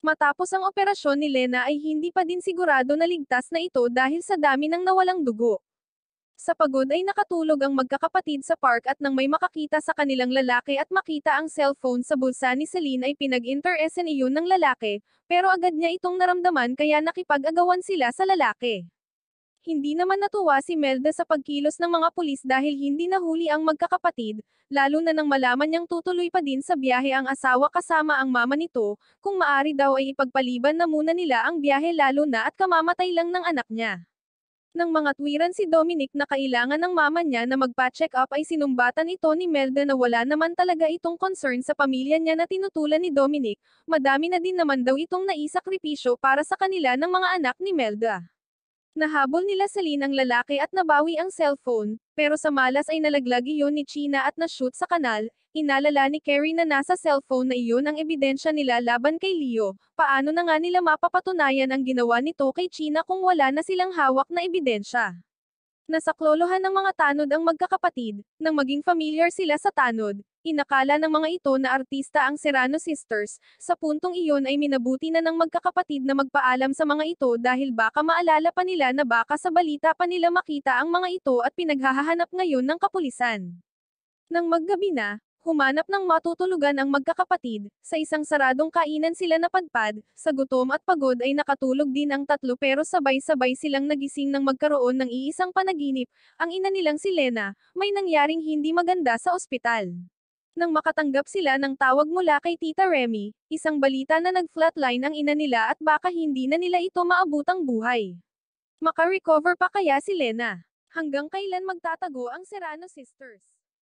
Matapos ang operasyon ni Lena ay hindi pa din sigurado na ligtas na ito dahil sa dami ng nawalang dugo. Sa pagod ay nakatulog ang magkakapatid sa park at nang may makakita sa kanilang lalaki at makita ang cellphone sa bulsa ni Celine ay pinag-interesan iyon ng lalaki, pero agad niya itong naramdaman kaya nakipag-agawan sila sa lalaki. Hindi naman natuwa si Melda sa pagkilos ng mga pulis dahil hindi nahuli ang magkakapatid, lalo na nang malaman niyang tutuloy pa din sa biyahe ang asawa kasama ang mama nito, kung maari daw ay ipagpaliban na muna nila ang biyahe lalo na at kamamatay lang ng anak niya. Nang mga tuwiran si Dominic na kailangan ng mama niya na magpa-check up ay sinumbatan ito ni Melda na wala naman talaga itong concern sa pamilya niya na tinutulan ni Dominic, madami na din naman daw itong naisakripisyo para sa kanila ng mga anak ni Melda. Nahabol nila Celine ang lalaki at nabawi ang cellphone, pero sa malas ay nalaglag iyon ni China at nashoot sa kanal, inalala ni Carrie na nasa cellphone na iyon ang ebidensya nila laban kay Leo, paano na nga nila mapapatunayan ang ginawa nito kay China kung wala na silang hawak na ebidensya klolohan ng mga tanod ang magkakapatid, nang maging familiar sila sa tanod. Inakala ng mga ito na artista ang Serrano Sisters, sa puntong iyon ay minabuti na ng magkakapatid na magpaalam sa mga ito dahil baka maalala pa nila na baka sa balita pa nila makita ang mga ito at pinaghahanap ngayon ng kapulisan. Nang maggabi na, Humanap ng matutulugan ang magkakapatid, sa isang saradong kainan sila napadpad, sa gutom at pagod ay nakatulog din ang tatlo pero sabay-sabay silang nagising nang magkaroon ng iisang panaginip, ang ina nilang si Lena, may nangyaring hindi maganda sa ospital. Nang makatanggap sila ng tawag mula kay Tita Remy, isang balita na nag-flatline ang ina nila at baka hindi na nila ito maabot ang buhay. Makarecover pa kaya si Lena? Hanggang kailan magtatago ang Serrano Sisters?